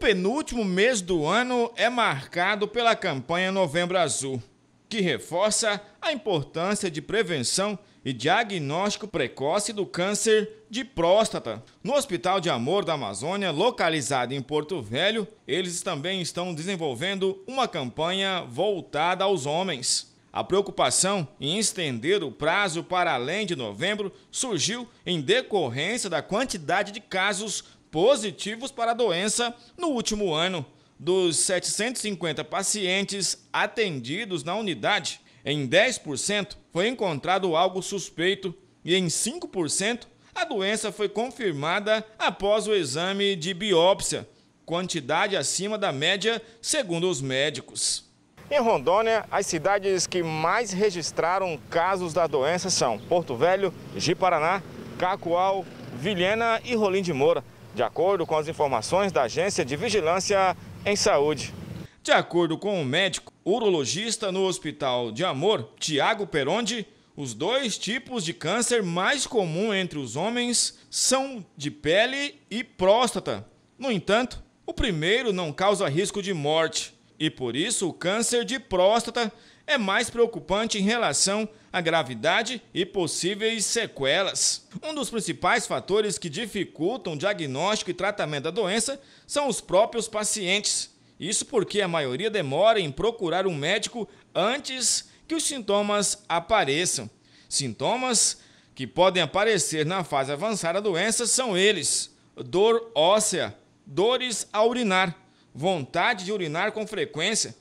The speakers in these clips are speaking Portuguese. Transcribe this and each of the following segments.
penúltimo mês do ano é marcado pela campanha Novembro Azul, que reforça a importância de prevenção e diagnóstico precoce do câncer de próstata. No Hospital de Amor da Amazônia, localizado em Porto Velho, eles também estão desenvolvendo uma campanha voltada aos homens. A preocupação em estender o prazo para além de novembro surgiu em decorrência da quantidade de casos positivos para a doença no último ano. Dos 750 pacientes atendidos na unidade, em 10% foi encontrado algo suspeito e em 5% a doença foi confirmada após o exame de biópsia, quantidade acima da média, segundo os médicos. Em Rondônia, as cidades que mais registraram casos da doença são Porto Velho, Ji Paraná, Cacoal, Vilhena e Rolim de Moura de acordo com as informações da Agência de Vigilância em Saúde. De acordo com o um médico urologista no Hospital de Amor, Tiago Peronde, os dois tipos de câncer mais comum entre os homens são de pele e próstata. No entanto, o primeiro não causa risco de morte e por isso o câncer de próstata é mais preocupante em relação à gravidade e possíveis sequelas. Um dos principais fatores que dificultam o diagnóstico e tratamento da doença são os próprios pacientes. Isso porque a maioria demora em procurar um médico antes que os sintomas apareçam. Sintomas que podem aparecer na fase avançada da doença são eles: dor óssea, dores a urinar, vontade de urinar com frequência,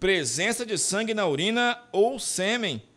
presença de sangue na urina ou sêmen,